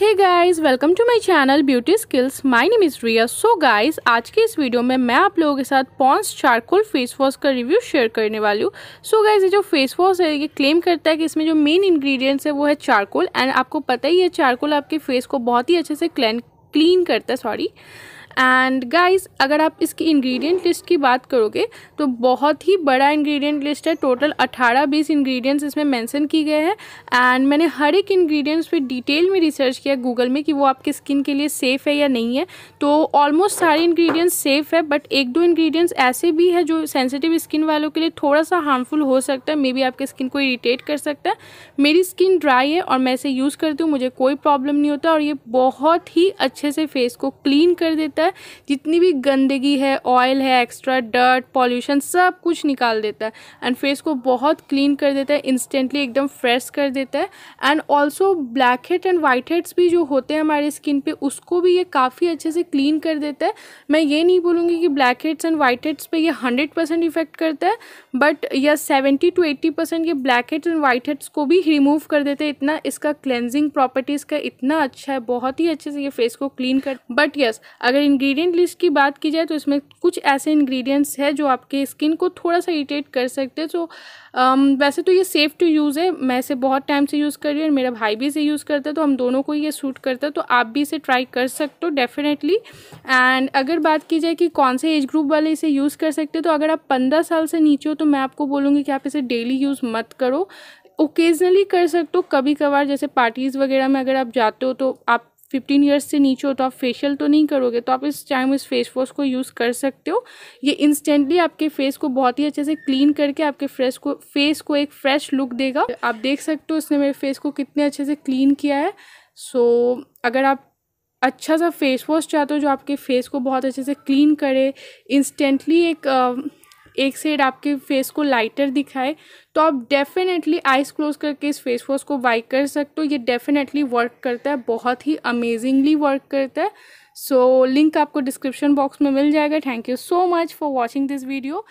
hey guys welcome to my channel beauty skills my name is Riya so guys आज के इस video में मैं आप लोगों के साथ पॉन्स चारकोल फेस वॉश का रिव्यू शेयर करने वाली हूँ सो गाइस ये जो फेस वॉश है ये क्लेम करता है कि इसमें जो मेन इंग्रेडिएंट्स है वो है चारकोल एंड आपको पता ही है चारकोल आपके फेस को बहुत ही अच्छे से क्लैन क्लीन करता है सॉरी एंड गाइस अगर आप इसकी इंग्रेडिएंट लिस्ट की बात करोगे तो बहुत ही बड़ा इंग्रेडिएंट लिस्ट है टोटल 18 बीस इंग्रेडिएंट्स इसमें मेंशन किए गए हैं एंड मैंने हर एक इंग्रेडिएंट्स पे डिटेल में रिसर्च किया गूगल में कि वो आपके स्किन के लिए सेफ़ है या नहीं है तो ऑलमोस्ट सारे इन्ग्रीडियंट्स सेफ़ है बट एक दो इन्ग्रीडियंट्स ऐसे भी है जो सेंसिटिव स्किन वालों के लिए थोड़ा सा हार्मफुल हो सकता है मे बी आपके स्किन को इरीटेट कर सकता है मेरी स्किन ड्राई है और मैं इसे यूज़ करती हूँ मुझे कोई प्रॉब्लम नहीं होता और ये बहुत ही अच्छे से फेस को क्लीन कर देता है देता है जितनी भी गंदगी है ऑयल है एक्स्ट्रा डर्ट पॉल्यूशन सब कुछ निकाल देता है एंड फेस को बहुत क्लीन कर देता है इंस्टेंटली एकदम फ्रेश कर देता है and also black head and white heads भी जो होते हैं हमारे स्किन पर उसको भी ये काफ़ी अच्छे से क्लीन कर देता है मैं ये नहीं बोलूँगी कि blackheads and white whiteheads पर यह हंड्रेड इफेक्ट करता है बट यह सेवेंटी टू एट्टी परसेंट ये blackheads and white whiteheads को भी रिमूव कर देते हैं इतना इसका क्लेंजिंग प्रॉपर्टीज़ का इतना अच्छा है बहुत ही अच्छे से ये फेस को क्लीन कर बट यस yes, अगर इन इंग्रेडिएंट लिस्ट की बात की जाए तो इसमें कुछ ऐसे इंग्रेडिएंट्स हैं जो आपके स्किन को थोड़ा सा इरीटेट कर सकते हैं तो आम, um, वैसे तो ये सेफ़ टू यूज़ है मैं इसे बहुत टाइम से यूज़ कर रही हूँ और मेरा भाई भी इसे यूज़ करता है तो हम दोनों को ये सूट करता है तो आप भी इसे ट्राई कर सकते हो डेफिनेटली एंड अगर बात की जाए कि कौन से एज ग्रुप वाले इसे यूज़ कर सकते तो अगर आप पंद्रह साल से नीचे हो तो मैं आपको बोलूँगी कि आप इसे डेली यूज़ मत करो ओकेजनली कर सकते हो कभी कभार जैसे पार्टीज़ वगैरह में अगर आप जाते हो तो आप फिफ्टीन ईयर्स से नीचे हो तो आप फेशियल तो नहीं करोगे तो आप इस टाइम इस फेस वॉश को यूज़ कर सकते हो ये इंस्टेंटली आपके फेस को बहुत ही अच्छे से क्लीन करके आपके फ्रेश को फेस को एक फ्रेश लुक देगा आप देख सकते हो इसने मेरे फेस को कितने अच्छे से क्लीन किया है सो so, अगर आप अच्छा सा फेस वॉश चाहते हो जो आपके फेस को बहुत अच्छे से क्लीन करे इंस्टेंटली एक एक शेड आपके फेस को लाइटर दिखाए तो आप डेफिनेटली आइस क्लोज करके इस फेस वॉश को बाई कर सकते हो ये डेफिनेटली वर्क करता है बहुत ही अमेजिंगली वर्क करता है सो so, लिंक आपको डिस्क्रिप्शन बॉक्स में मिल जाएगा thank you so much for watching this video